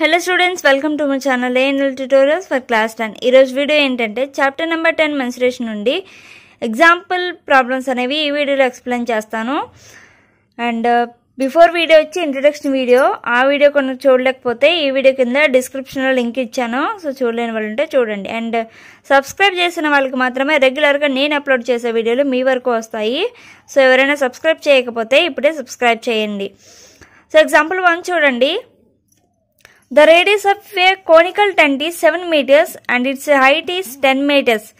Hello students welcome to my channel ANL tutorials for class ten ఈరోజు video ఏంటంటే chapter number ten mensuration నుండి example problems అనేవి ఈ వీడియోలో ఎక్స్ప్లెయిన్ చేస్తాను అండ్ బిఫోర్ వీడియో వచ్చి ఇంట్రొడక్షన్ వీడియో ఆ వీడియో కొన్ని చూడలేకపోతే ఈ వీడియో కింద డిస్క్రిప్షన్లో లింక్ ఇచ్చాను సో చూడలేని వాళ్ళు ఉంటే చూడండి అండ్ సబ్స్క్రైబ్ uh, చేసిన వాళ్ళకి మాత్రమే రెగ్యులర్గా నేను అప్లోడ్ చేసే వీడియోలు మీ వరకు వస్తాయి సో ఎవరైనా సబ్స్క్రైబ్ చేయకపోతే ఇప్పుడే సబ్స్క్రైబ్ చేయండి సో ఎగ్జాంపుల్ వన్ చూడండి The radius of a conical tent is 7 meters and its height is 10 meters.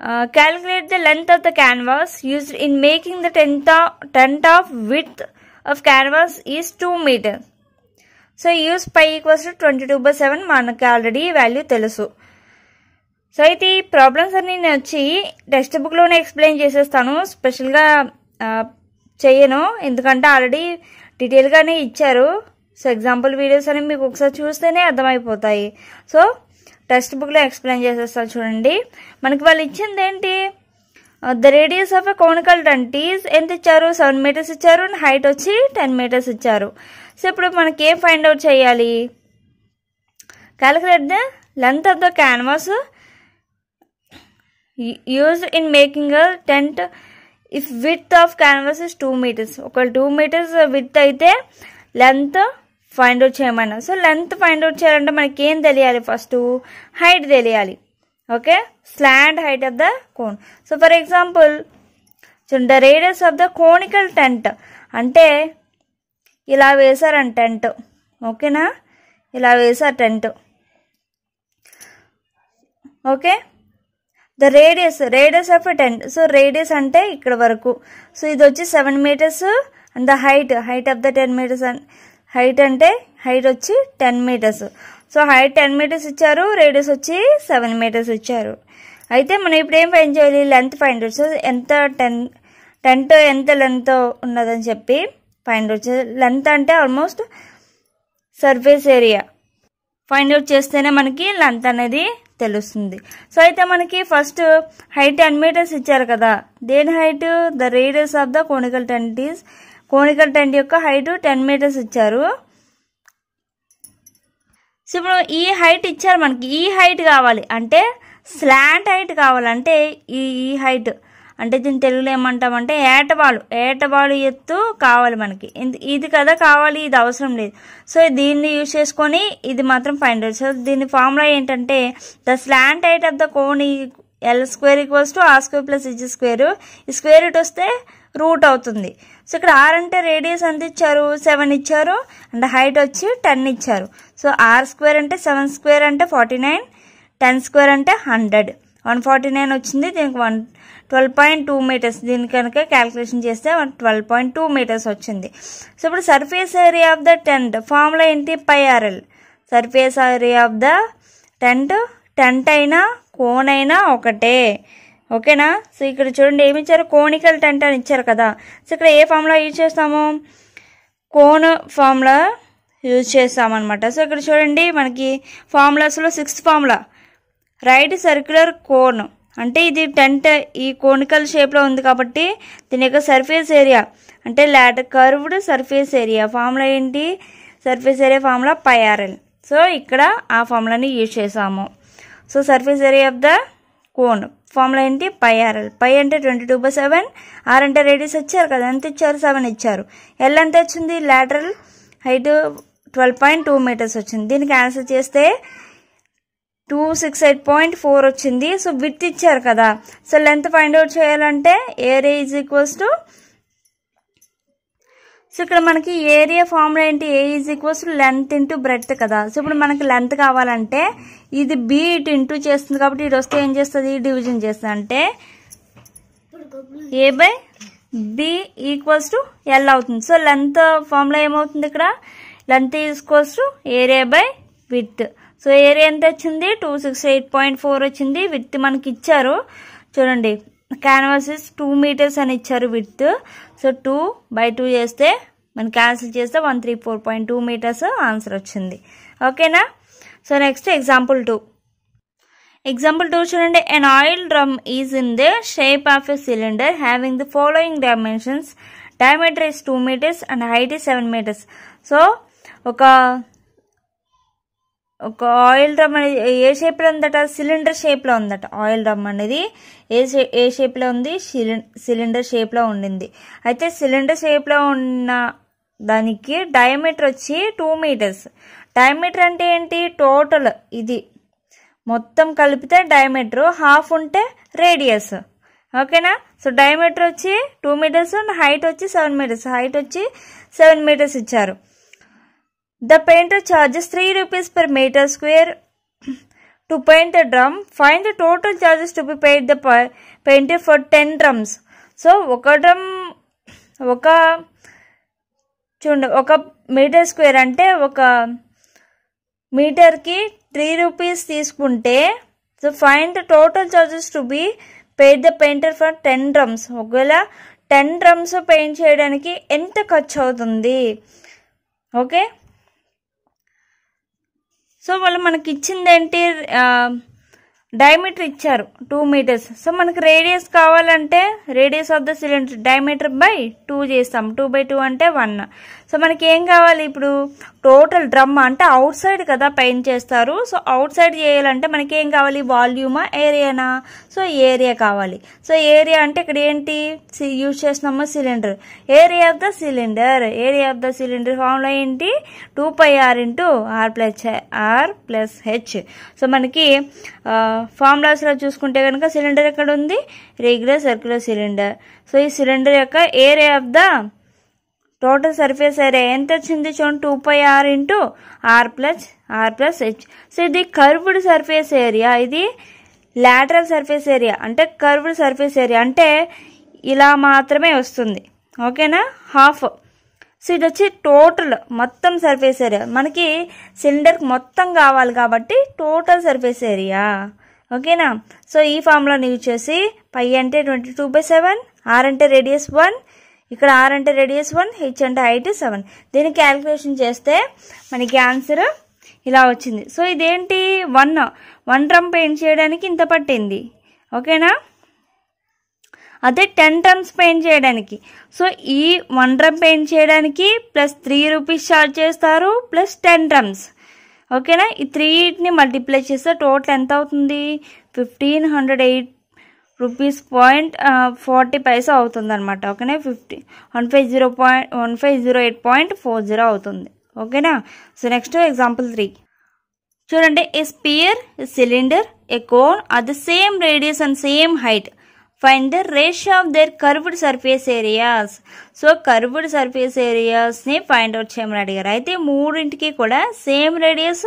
Uh, calculate the length of the canvas used in making the tent of, tent of width of canvas is 2 meters. So use pi equals to 22 so use pi equals to twenty two by problems are in value test book loan explain jesus thano special ga uh, chayeno in the kanta already detail ga ne icharu. So example videos అనేవి మీకు ఒకసారి చూస్తేనే అర్థమైపోతాయి so text బుక్లో explain చేసేస్తారు చూడండి మనకి వాళ్ళు ఇచ్చింది ఏంటి the radius of a conical tent is ఎంత ఇచ్చారు సెవెన్ మీటర్స్ ఇచ్చారు అండ్ హైట్ వచ్చి టెన్ మీటర్స్ ఇచ్చారు సో ఇప్పుడు మనకి ఏం ఫైండ్ అవుట్ చేయాలి calculate the length of the canvas use in making a tent if width of canvas is two metres ఒక టూ మీటర్స్ విత్ అయితే లెంత్ ఫైండ్ అవుట్ చేయమన్నా so length find out చేయాలంటే మనకి ఏం తెలియాలి ఫస్ట్ హైట్ తెలియాలి okay slant height of the cone so for example the radius of the conical tent అంటే ఇలా వేశారని టెంట్ ఓకేనా ఇలా వేశారు tent okay the radius radius of tent so radius అంటే ఇక్కడ వరకు సో ఇది వచ్చి seven metres and the height height of the ten metres and height అంటే హైట్ వచ్చి ten metres so height ten metres ఇచ్చారు రేడియస్ వచ్చి సెవెన్ మీటర్స్ ఇచ్చారు అయితే మనం ఇప్పుడు ఏం ఫైన్ చేయాలి లెంత్ ఫైన్ రూట్స్ ఎంత టెన్ టెన్త్ ఎంత లెంత్ ఉన్నదని చెప్పి ఫైన్ అవుట్ లెంత్ అంటే almost surface area find out చేస్తేనే మనకి లెంత్ అనేది తెలుస్తుంది సో అయితే మనకి ఫస్ట్ హైట్ టెన్ మీటర్స్ ఇచ్చారు కదా దేని height the radius of the conical tent is conical tent యొక్క హైట్ టెన్ మీటర్స్ ఇచ్చారు సో ఇప్పుడు ఈ హైట్ ఇచ్చారు మనకి ఈ హైట్ కావాలి అంటే స్లాంట్ హైట్ కావాలంటే ఈ ఈ హైట్ అంటే దీని తెలుగులో ఏమంటామంటే ఏటవాళ్ళు ఏటవాళ్ళు ఎత్తు కావాలి మనకి ఇది కదా కావాలి ఇది అవసరం లేదు సో దీన్ని యూజ్ చేసుకొని ఇది మాత్రం ఫైన్ అవుట్ సో దీని ఫార్ములా ఏంటంటే the slant height of the cone L square equals to R square plus is square ఈ స్క్వేర్ ఇట్ వస్తే రూట్ అవుతుంది సో ఇక్కడ ఆర్ అంటే రేడియస్ ఎంత ఇచ్చారు సెవెన్ ఇచ్చారు అండ్ హైట్ వచ్చి టెన్ ఇచ్చారు సో ఆర్ స్క్వేర్ అంటే సెవెన్ స్క్వేర్ అంటే ఫార్టీ నైన్ టెన్ స్క్వేర్ అంటే హండ్రెడ్ వన్ ఫార్టీ నైన్ వచ్చింది దీనికి one twelve point two metres దీని కనుక క్యాలిక్యులేషన్ చేస్తే one twelve point two metres వచ్చింది సో ఇప్పుడు surface area of the tent ఫామ్లో ఏంటి pi R L surface area of the tent tent అయినా కోన్ అయినా ఒకటే ఓకేనా సో ఇక్కడ చూడండి ఏమి ఇచ్చారు కోనికల్ టెంట్ అని ఇచ్చారు కదా సో ఇక్కడ ఏ ఫామ్లా యూజ్ చేస్తాము కోన్ ఫామ్లో యూజ్ చేస్తామన్నమాట సో ఇక్కడ చూడండి మనకి ఫార్ములాస్లో sixth formula right circular cone అంటే ఇది టెంట్ ఈ కోనికల్ షేప్లో ఉంది కాబట్టి దీని యొక్క సర్ఫేస్ ఏరియా అంటే లాట్ కర్వ్డ్ సర్ఫేస్ ఏరియా ఫార్ములా ఏంటి surface area formula pi R L so ఇక్కడ ఆ ఫార్ములాని యూజ్ చేసాము so surface area of the cone formula ఏంటి పై ఆర్ఎల్ పై అంటే twenty two by seven are అంటే రేడియస్ ఇచ్చారు కదా ఎంత ఇచ్చారు సెవెన్ ఇచ్చారు ఎల్ ఎంత వచ్చింది lateral height twelve point two metres వచ్చింది దీనికి ఆన్సర్ చేస్తే two six eight point four వచ్చింది సో విత్ ఇచ్చారు కదా సో లెంత్ ఫైండ్ అవుట్ చేయాలంటే area is equals to so ఇక్కడ మనకి ఏరియా ఫార్ములా ఏంటి A is equals length into breadth కదా సో ఇప్పుడు మనకి లెంత్ కావాలంటే ఇది బి ఇటు ఇంటూ చేస్తుంది కాబట్టి ఇటు వస్తే ఏం చేస్తుంది డివిజన్ చేస్తుంది అంటే A by B equals to L అవుతుంది సో లెంత్ ఫార్ములా ఏమవుతుంది ఇక్కడ length equals to area by width so area ఎంత వచ్చింది two six eight point four వచ్చింది విత్ మనకి ఇచ్చారు చూడండి క్యాన్వాస్ టూ మీటర్స్ అని ఇచ్చారు width so two by two చేస్తే మనం క్యాన్సిల్ చేస్తే one three four point two metres answer వచ్చింది ఓకేనా so next example two example two చూడండి an oil drum is in the shape of a cylinder having the following dimensions diameter is two metres and height is seven metres so ఒక ఒక oil drum అనేది ఏ షేప్లో ఉందట cylinder షేప్లో ఉందట oil drum అనేది ఏ షే ఏ షేప్లో ఉంది సిలిండర్ షేప్లో ఉండింది అయితే సిలిండర్ షేప్లో ఉన్న దానికి డయామీటర్ వచ్చి టూ మీటర్స్ డయామీటర్ అంటే ఏంటి టోటల్ ఇది మొత్తం కలిపితే డయామీటర్ హాఫ్ ఉంటే రేడియస్ ఓకేనా సో డయామీటర్ వచ్చి టూ మీటర్స్ హైట్ వచ్చి సెవెన్ మీటర్స్ హైట్ వచ్చి సెవెన్ మీటర్స్ ఇచ్చారు The painter charges 3 rupees per meter square to paint a drum. Find the total charges to be paid the painter for 10 drums. So ఒక drum ఒక చూడండి ఒక metre square అంటే ఒక మీటర్కి three rupees తీసుకుంటే so find total charges to be paid the painter for ten drums ఒకవేళ ten drums paint చేయడానికి ఎంత ఖర్చు అవుతుంది ఓకే సో వాళ్ళు మనకి ఇచ్చింది ఏంటి డయామీటర్ ఇచ్చారు టూ మీటర్స్ సో మనకు రేడియస్ కావాలంటే radius of the cylinder diameter by two చేస్తాం టూ బై టూ అంటే వన్ సో మనకి ఏం కావాలి ఇప్పుడు టోటల్ డ్రమ్ అంటే అవుట్ సైడ్ కదా పెయింట్ చేస్తారు సో అవుట్ సైడ్ చేయాలంటే మనకి ఏం కావాలి వాల్యూమా ఏరియానా సో ఏరియా కావాలి సో ఏరియా అంటే ఇక్కడ ఏంటి యూజ్ చేస్తున్నాము cylinder area of the cylinder area of the cylinder ఫామ్లో ఏంటి two pi are into r plus r plus h so మనకి uh, ఫార్ములాస్లో చూసుకుంటే కనుక సిలిండర్ ఎక్కడ ఉంది రెగ్యులర్ సర్క్యులర్ సిలిండర్ సో ఈ సిలిండర్ యొక్క area of the total surface area ఎంత వచ్చింది చూడండి two pi are into r plus r plus h so ఇది కర్వ్డ్ సర్ఫేస్ ఏరియా ఇది లాటరల్ సర్ఫేస్ ఏరియా అంటే కర్వ్డ్ సర్ఫేస్ ఏరియా అంటే ఇలా మాత్రమే వస్తుంది ఓకేనా హాఫ్ సో ఇది వచ్చి టోటల్ మొత్తం సర్ఫేస్ ఏరియా మనకి సిలిండర్ మొత్తం కావాలి కాబట్టి టోటల్ సర్ఫేస్ ఏరియా ఓకేనా సో ఈ ఫార్ములాని యూజ్ చేసి పై అంటే twenty two by seven are అంటే రేడియస్ వన్ ఇక్కడ ఆర్ అంటే రేడియస్ వన్ హెచ్ అంటే హైట్ సెవెన్ దీన్ని క్యాలిక్యులేషన్ చేస్తే మనకి ఆన్సర్ ఇలా వచ్చింది సో ఇదేంటి వన్ వన్ డ్రమ్ పెయింట్ చేయడానికి ఇంత పట్టింది ఓకేనా అదే టెన్ టర్మ్స్ పెయింట్ చేయడానికి సో ఈ వన్ డ్రమ్ పెయింట్ చేయడానికి ప్లస్ త్రీ రూపీస్ ఛార్జ్ చేస్తారు ప్లస్ టెన్ టర్మ్స్ ఓకేనా ఈ త్రీని మల్టిప్లై చేస్తే టోటల్ ఎంత అవుతుంది fifteen hundred eight rupees point forty paisa అవుతుంది అనమాట ఓకేనా fifty one five zero point one five zero eight point four zero అవుతుంది ఓకేనా సో నెక్స్ట్ ఎగ్జాంపుల్ త్రీ చూడండి a sphere a cylinder a cone అది the same radius and same height find the ratio of their curved surface areas so curved surface ఏరియాస్ని find out చేయమని అడిగారు అయితే మూడింటికి కూడా సేమ్ రేడియస్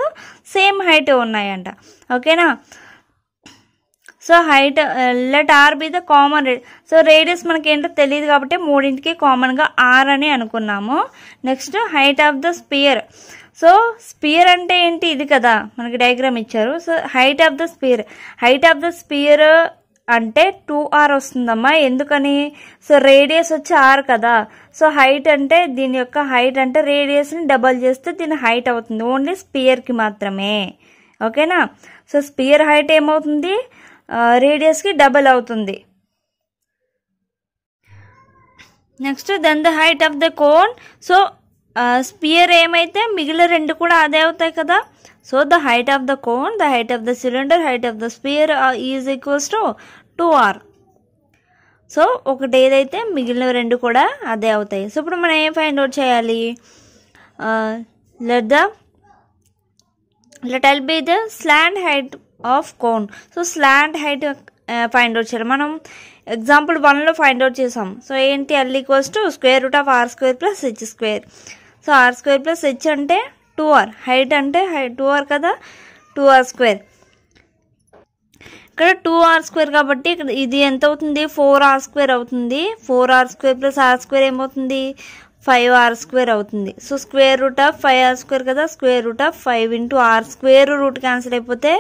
సేమ్ హైట్ ఉన్నాయంట ఓకేనా so height let r be the common so radius మనకి ఏంటో తెలియదు కాబట్టి మూడింటికి కామన్గా ఆర్ అని అనుకున్నాము next height of the sphere so sphere అంటే ఏంటి ఇది కదా మనకి డయాగ్రామ్ ఇచ్చారు so height of the sphere height of the sphere అంటే టూ ఆర్ వస్తుందమ్మా ఎందుకని సో రేడియస్ వచ్చి ఆర్ కదా సో హైట్ అంటే దీని యొక్క హైట్ అంటే రేడియస్ని డబల్ చేస్తే దీని హైట్ అవుతుంది ఓన్లీ స్పియర్కి మాత్రమే ఓకేనా సో స్పియర్ హైట్ ఏమవుతుంది రేడియస్కి డబల్ అవుతుంది next then the height of the cone so sphere ఏమైతే మిగిలిన రెండు కూడా అదే అవుతాయి కదా so the height of the cone the height of the cylinder height of the sphere is equals to two r so ఒకటి ఏదైతే మిగిలిన రెండు కూడా అదే అవుతాయి సో ఇప్పుడు మనం ఏం ఫైండ్ అవుట్ చేయాలి let the let l be the slant height of cone so slant height find out చేయాలి మనం ఎగ్జాంపుల్ వన్లో ఫైండ్ అవుట్ చేసాం సో ఏంటి l equals to square root of r square plus h square so are square plus h అంటే two r height అంటే high two r కదా two r square ఇక్కడ two r square కాబట్టి ఇక్కడ ఇది ఎంత అవుతుంది ఫోర్ ఆర్ స్క్వేర్ అవుతుంది four r square plus r square ఏమవుతుంది ఫైవ్ ఆర్ స్క్వేర్ అవుతుంది so square root of five r square కదా square root of five into r square root cancel అయిపోతే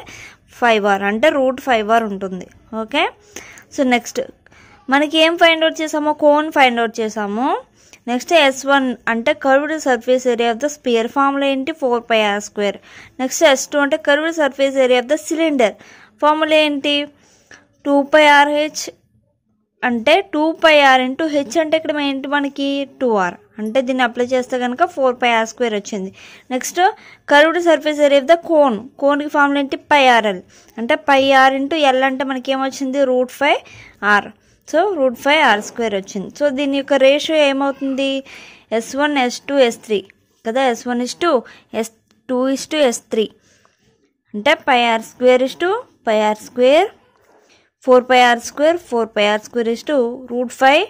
ఫైవ్ ఆర్ అంటే రూట్ ఫైవ్ ఆర్ ఉంటుంది okay so next మనకి ఏం find out చేసామో cone find out చేసాము next S one అంటే curved surface area of the sphere ఫామ్లో ఏంటి four pi r square next S two అంటే curved surface area of the cylinder formula ఏంటి two pi r h అంటే two pi are into h అంటే ఇక్కడ ఏంటి మనకి టూ ఆర్ అంటే దీన్ని అప్లై చేస్తే కనుక ఫోర్ పై ఆర్ స్క్వేర్ వచ్చింది next curved surface area of the cone కోన్కి ఫార్ములా ఏంటి పై ఆర్ఎల్ అంటే పై ఆర్ ఇంటూ ఎల్ అంటే మనకి ఏమొచ్చింది root five r so root five r square వచ్చింది సో దీని యొక్క రేషియో ఏమవుతుంది S one S two S three కదా S one is to S two is to S three అంటే pi r square is to pi r square four pi r square four pi r square is to root five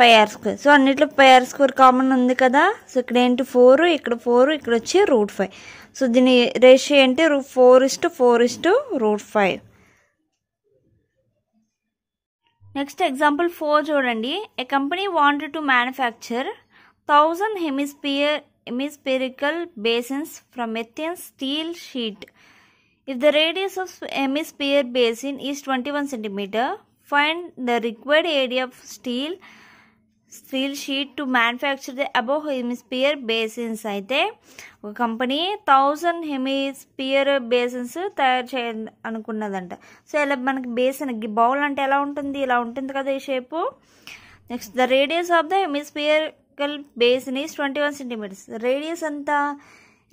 pi r square so అన్నిట్లో pi r square common ఉంది కదా so ఇక్కడ ఏంటి four ఇక్కడ four ఇక్కడ వచ్చి root five so దీని ratio ఏంటి four is four is root five next example four చూడండి a company wanted to manufacture thousand hemisphere hemispherical basins from a thin steel sheet If the radius of hemisphere basin is 21 cm, find the required area of steel steel sheet to manufacture the above hemisphere basins అయితే ఒక company thousand hemisphere basins తయారు చేయ అనుకున్నదంట so ఇలా మనకి basin bowl అంటే ఎలా ఉంటుంది ఇలా ఉంటుంది కదా ఈ shape next the radius of the hemisphere basin is twenty one centimetres radius అంతా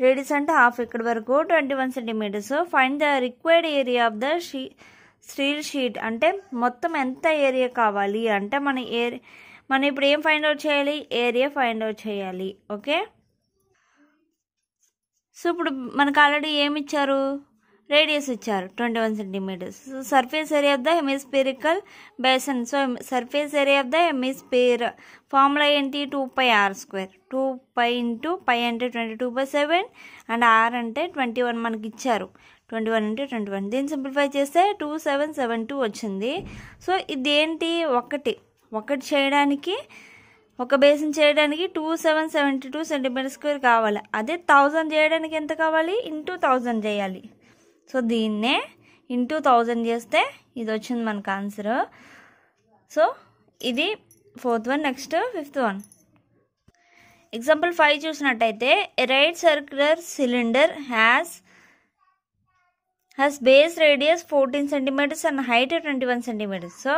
లేడీస్ అంటే హాఫ్ ఇక్కడ వరకు twenty one centimetres find the required area of the she steel sheet అంటే మొత్తం ఎంత ఏరియా కావాలి అంటే మన ఏ మనం ఇప్పుడు ఏం ఫైండ్ అవుట్ చేయాలి ఏరియా ఫైండ్ అవుట్ చేయాలి ఓకే సో ఇప్పుడు మనకు ఆల్రెడీ ఏమి ఇచ్చారు రేడియస్ ఇచ్చారు twenty one centimetres so surface area of the hemispherical basin so surface area of the hemisphere formula ఏంటి two pi r square two pi into pi అంటే twenty two by seven and r అంటే twenty one మనకి ఇచ్చారు twenty one అంటే twenty one దీన్ని simplify చేస్తే two seven seven two వచ్చింది so ఇదేంటి ఒకటి ఒకటి చేయడానికి ఒక బేసిన్ చేయడానికి two seven seventy two centimetre square కావాలి అదే థౌజండ్ చేయడానికి ఎంత కావాలి ఇంటూ థౌజండ్ చేయాలి సో దీన్నే ఇంటూ థౌజండ్ చేస్తే ఇది వచ్చింది మనకు ఆన్సర్ సో ఇది fourth one next fifth one example five చూసినట్టయితే right circular cylinder has has base radius fourteen centimetres and height twenty one centimetres so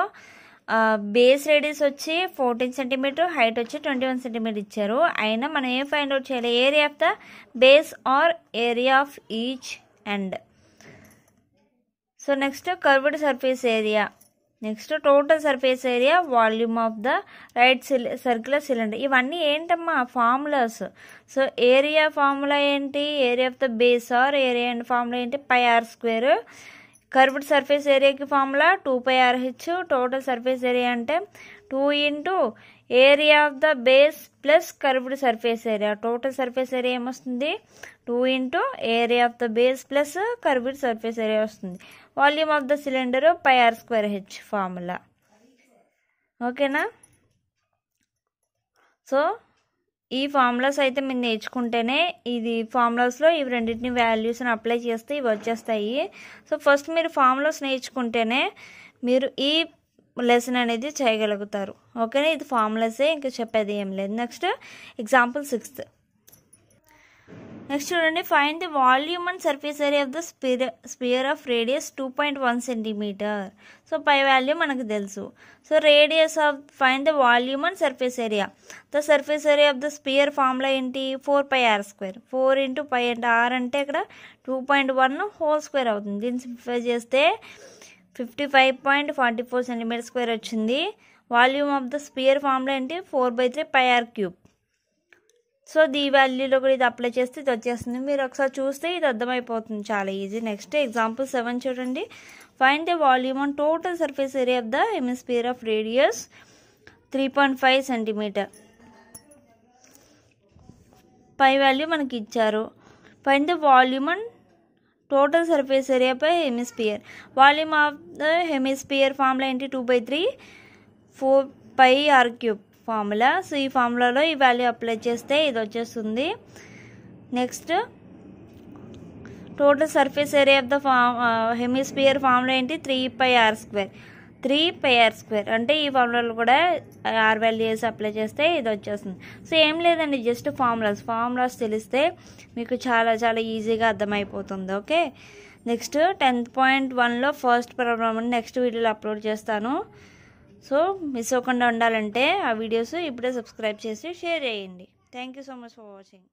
base radius వచ్చి fourteen centimetre height వచ్చి twenty one centimetre ఇచ్చారు అయినా మనం ఏం find out చేయాలి area of the base or area of each end so next curved surface area next total surface area volume of the right circular cylinder ఇవన్నీ ఏంటమ్మా formulas so area formula ఏంటి area of the base or area and formula ఏంటి pi r square curved surface ఏరియాకి formula two pi r h total surface area అంటే two into area of the base plus curved surface area total surface area ఏమొస్తుంది two into area of the base plus curved surface area వస్తుంది volume of the cylinder pi r square h formula ఓకేనా so ఈ formulas అయితే మీరు నేర్చుకుంటేనే ఇది ఫార్ములాస్లో ఇవి రెండింటిని వాల్యూస్ని అప్లై చేస్తే ఇవి వచ్చేస్తాయి సో ఫస్ట్ మీరు ఫార్ములాస్ నేర్చుకుంటేనే మీరు ఈ లెసన్ అనేది చేయగలుగుతారు ఓకేనా ఇది ఫార్ములాసే ఇంకా చెప్పేది ఏం లేదు నెక్స్ట్ ఎగ్జాంపుల్ సిక్స్త్ నెక్స్ట్ చూడండి find the volume and surface area of the sphere sphere of radius two point one centimetre so pi value మనకు తెలుసు so radius of find the volume and surface area the surface area of the sphere formula ఏంటి four pi r square four into pi అంటే r అంటే ఇక్కడ two point one whole square అవుతుంది దీన్ని simplify చేస్తే fifty five point forty four centimetre square వచ్చింది volume of the sphere formula ఏంటి four by three pi r cube so the వాల్యూలో కూడా ఇది అప్లై చేస్తే ఇది వచ్చేస్తుంది మీరు ఒకసారి చూస్తే ఇది అర్థమైపోతుంది చాలా ఈజీ నెక్స్ట్ ఎగ్జాంపుల్ సెవెన్ చూడండి find the volume and total surface area of the hemisphere of radius three point five centimetre pi value మనకి ఇచ్చారు find the volume and total surface area pi hemisphere volume of the hemisphere formula ఏంటి two by three four pi r cube formula so ఈ ఫార్ములాలో ఈ value apply చేస్తే ఇది వచ్చేస్తుంది next total surface area of the form hemisphere formula ఏంటి three pi r square three pi r square అంటే ఈ ఫార్ములాలో కూడా ఆర్ వేసి అప్లై చేస్తే ఇది వచ్చేస్తుంది సో ఏం లేదండి జస్ట్ ఫార్ములాస్ ఫార్ములాస్ తెలిస్తే మీకు చాలా చాలా ఈజీగా అర్థమైపోతుంది ఓకే నెక్స్ట్ టెన్త్ పాయింట్ వన్లో ఫస్ట్ ప్రాబ్లమ్ నెక్స్ట్ వీడియోలో అప్లోడ్ చేస్తాను సో మిస్ అవ్వకుండా ఉండాలంటే ఆ వీడియోస్ ఇప్పుడే సబ్స్క్రైబ్ చేసి షేర్ చేయండి thank you so much for watching